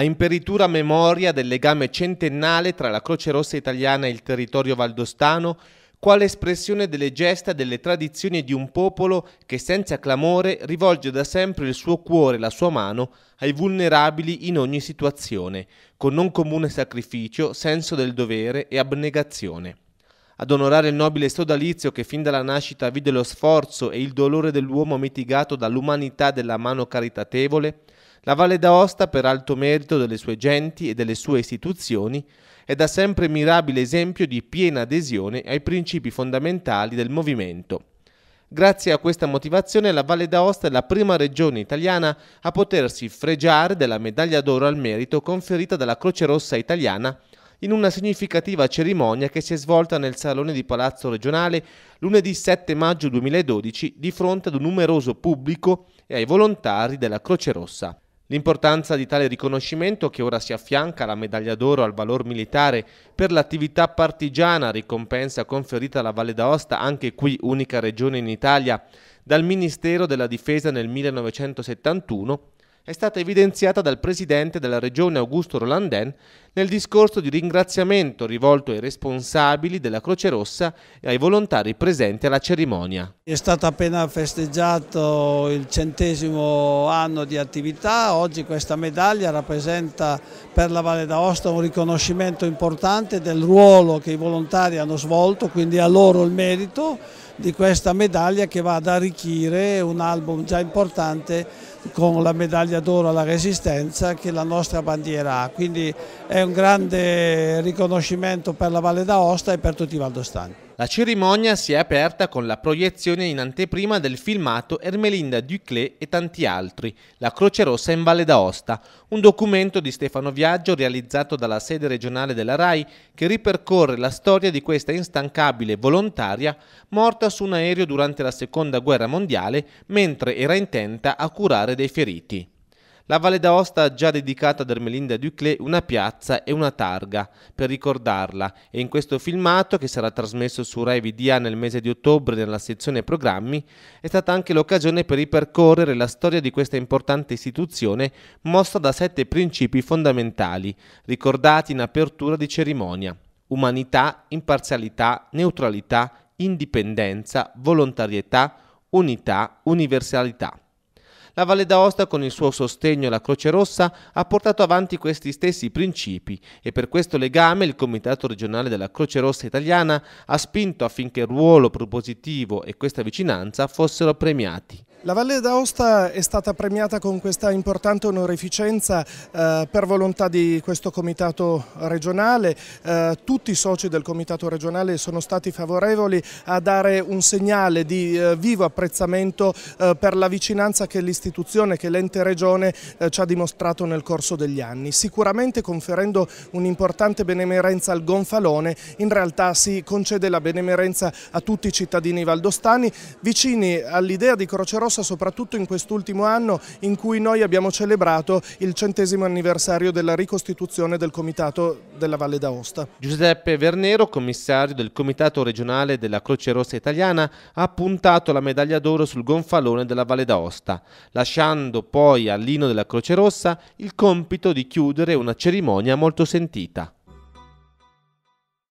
a imperitura memoria del legame centennale tra la Croce Rossa italiana e il territorio valdostano, quale espressione delle gesta e delle tradizioni di un popolo che senza clamore rivolge da sempre il suo cuore e la sua mano ai vulnerabili in ogni situazione, con non comune sacrificio, senso del dovere e abnegazione ad onorare il nobile sodalizio che fin dalla nascita vide lo sforzo e il dolore dell'uomo mitigato dall'umanità della mano caritatevole, la Valle d'Aosta, per alto merito delle sue genti e delle sue istituzioni, è da sempre mirabile esempio di piena adesione ai principi fondamentali del movimento. Grazie a questa motivazione la Valle d'Aosta è la prima regione italiana a potersi fregiare della medaglia d'oro al merito conferita dalla Croce Rossa italiana in una significativa cerimonia che si è svolta nel Salone di Palazzo Regionale lunedì 7 maggio 2012 di fronte ad un numeroso pubblico e ai volontari della Croce Rossa. L'importanza di tale riconoscimento, che ora si affianca alla medaglia d'oro al valor militare per l'attività partigiana, ricompensa conferita alla Valle d'Aosta, anche qui unica regione in Italia, dal Ministero della Difesa nel 1971, è stata evidenziata dal presidente della regione Augusto Rolandin nel discorso di ringraziamento rivolto ai responsabili della Croce Rossa e ai volontari presenti alla cerimonia. È stato appena festeggiato il centesimo anno di attività, oggi questa medaglia rappresenta per la Valle d'Aosta un riconoscimento importante del ruolo che i volontari hanno svolto, quindi a loro il merito di questa medaglia che va ad arricchire un album già importante con la medaglia d'oro alla resistenza che la nostra bandiera ha, quindi è un grande riconoscimento per la Valle d'Aosta e per tutti i valdostani. La cerimonia si è aperta con la proiezione in anteprima del filmato Ermelinda Duclé e tanti altri, La Croce Rossa in Valle d'Aosta, un documento di Stefano Viaggio realizzato dalla sede regionale della RAI che ripercorre la storia di questa instancabile volontaria morta su un aereo durante la Seconda Guerra Mondiale mentre era intenta a curare dei feriti. La Valle d'Aosta ha già dedicato ad Ermelinda Duclé una piazza e una targa per ricordarla e in questo filmato, che sarà trasmesso su Rai VDA nel mese di ottobre nella sezione programmi, è stata anche l'occasione per ripercorrere la storia di questa importante istituzione mossa da sette principi fondamentali, ricordati in apertura di cerimonia. Umanità, imparzialità, neutralità, indipendenza, volontarietà, unità, universalità. La Valle d'Aosta con il suo sostegno alla Croce Rossa ha portato avanti questi stessi principi e per questo legame il Comitato regionale della Croce Rossa italiana ha spinto affinché il ruolo propositivo e questa vicinanza fossero premiati. La Valle d'Aosta è stata premiata con questa importante onorificenza eh, per volontà di questo comitato regionale. Eh, tutti i soci del comitato regionale sono stati favorevoli a dare un segnale di eh, vivo apprezzamento eh, per la vicinanza che l'istituzione, che l'ente regione eh, ci ha dimostrato nel corso degli anni. Sicuramente conferendo un'importante benemerenza al gonfalone, in realtà si concede la benemerenza a tutti i cittadini valdostani vicini all'idea di Croce Rossa grossa soprattutto in quest'ultimo anno in cui noi abbiamo celebrato il centesimo anniversario della ricostituzione del Comitato della Valle d'Aosta. Giuseppe Vernero, commissario del Comitato regionale della Croce Rossa Italiana, ha puntato la medaglia d'oro sul gonfalone della Valle d'Aosta, lasciando poi all'ino della Croce Rossa il compito di chiudere una cerimonia molto sentita.